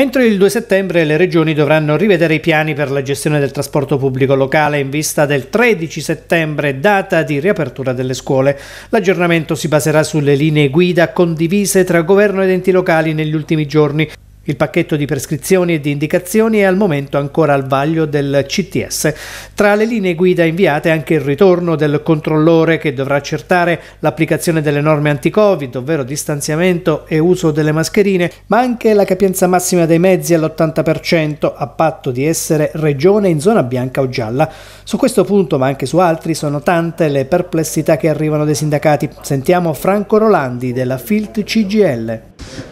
Entro il 2 settembre le regioni dovranno rivedere i piani per la gestione del trasporto pubblico locale in vista del 13 settembre, data di riapertura delle scuole. L'aggiornamento si baserà sulle linee guida condivise tra governo ed enti locali negli ultimi giorni, il pacchetto di prescrizioni e di indicazioni è al momento ancora al vaglio del CTS. Tra le linee guida inviate anche il ritorno del controllore che dovrà accertare l'applicazione delle norme anti-Covid, ovvero distanziamento e uso delle mascherine, ma anche la capienza massima dei mezzi all'80% a patto di essere regione in zona bianca o gialla. Su questo punto, ma anche su altri, sono tante le perplessità che arrivano dai sindacati. Sentiamo Franco Rolandi della Filt CGL.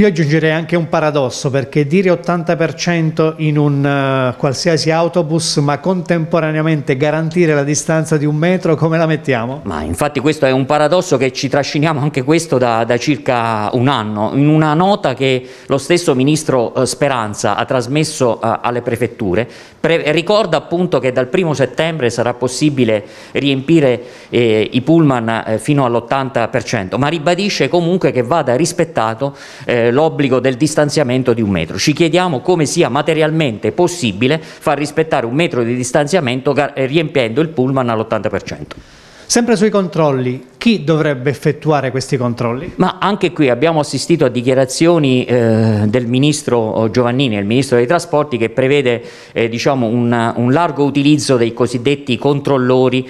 Io aggiungerei anche un paradosso perché dire 80% in un uh, qualsiasi autobus ma contemporaneamente garantire la distanza di un metro come la mettiamo? Ma infatti questo è un paradosso che ci trasciniamo anche questo da, da circa un anno in una nota che lo stesso ministro uh, Speranza ha trasmesso uh, alle prefetture pre ricorda appunto che dal primo settembre sarà possibile riempire eh, i pullman eh, fino all'80% ma ribadisce comunque che vada rispettato eh, l'obbligo del distanziamento di un metro. Ci chiediamo come sia materialmente possibile far rispettare un metro di distanziamento eh, riempiendo il pullman all'80%. Sempre sui controlli, chi dovrebbe effettuare questi controlli? Ma anche qui abbiamo assistito a dichiarazioni eh, del ministro oh, Giovannini, il ministro dei trasporti, che prevede eh, diciamo un, un, largo utilizzo dei cosiddetti controllori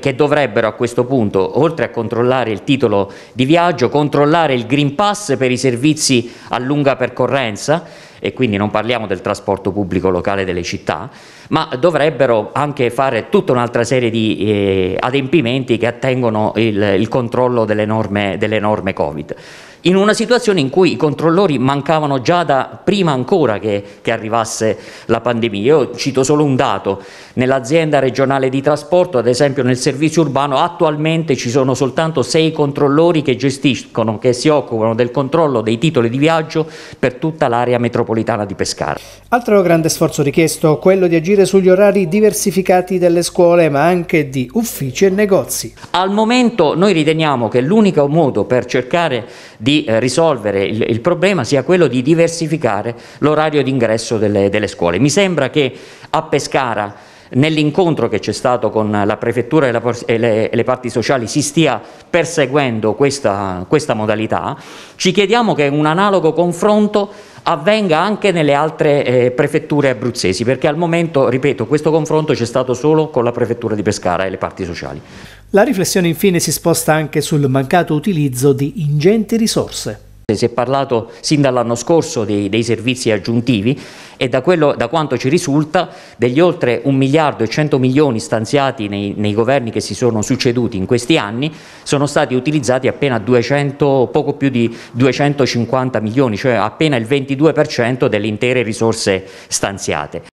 che dovrebbero a questo punto, oltre a controllare il titolo di viaggio, controllare il Green Pass per i servizi a lunga percorrenza e quindi non parliamo del trasporto pubblico locale delle città, ma dovrebbero anche fare tutta un'altra serie di eh, adempimenti che attengono il eh, il controllo delle norme, delle norme Covid in una situazione in cui i controllori mancavano già da prima ancora che, che, arrivasse la pandemia. Io cito solo un dato, nell'azienda regionale di trasporto, ad esempio nel servizio urbano, attualmente ci sono soltanto sei controllori che gestiscono, che si occupano del controllo dei titoli di viaggio per tutta l'area metropolitana di Pescara. Altro grande sforzo richiesto, quello di agire sugli orari diversificati delle scuole, ma anche di uffici e negozi. Al momento noi riteniamo che l'unico modo per cercare di eh, risolvere il, il, problema sia quello di diversificare l'orario d'ingresso delle, delle scuole. Mi sembra che a Pescara nell'incontro che c'è stato con la prefettura e, la, e, le, e, le, parti sociali si stia perseguendo questa, questa modalità, ci chiediamo che un analogo confronto avvenga anche nelle altre eh, prefetture abruzzesi, perché al momento, ripeto, questo confronto c'è stato solo con la prefettura di Pescara e le parti sociali. La riflessione infine si sposta anche sul mancato utilizzo di ingenti risorse. Si è parlato sin dall'anno scorso dei, dei, servizi aggiuntivi e da, quello, da, quanto ci risulta degli oltre 1 miliardo e 100 milioni stanziati nei, nei, governi che si sono succeduti in questi anni sono stati utilizzati appena 200, poco più di 250 milioni, cioè appena il 22% delle intere risorse stanziate.